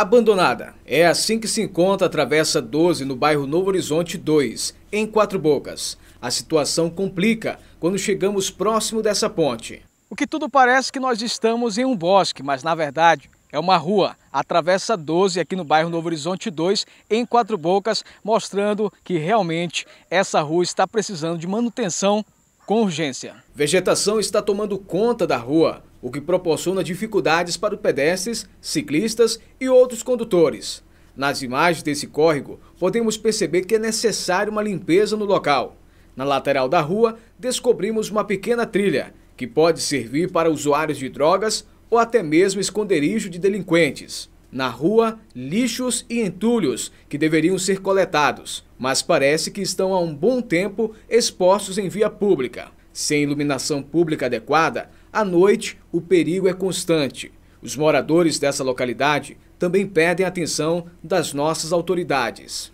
abandonada. É assim que se encontra a Travessa 12 no bairro Novo Horizonte 2, em Quatro Bocas. A situação complica quando chegamos próximo dessa ponte. O que tudo parece que nós estamos em um bosque, mas na verdade é uma rua, a Travessa 12, aqui no bairro Novo Horizonte 2, em Quatro Bocas, mostrando que realmente essa rua está precisando de manutenção com urgência. Vegetação está tomando conta da rua o que proporciona dificuldades para pedestres, ciclistas e outros condutores. Nas imagens desse córrego, podemos perceber que é necessária uma limpeza no local. Na lateral da rua, descobrimos uma pequena trilha, que pode servir para usuários de drogas ou até mesmo esconderijo de delinquentes. Na rua, lixos e entulhos que deveriam ser coletados, mas parece que estão há um bom tempo expostos em via pública. Sem iluminação pública adequada, à noite, o perigo é constante. Os moradores dessa localidade também pedem atenção das nossas autoridades.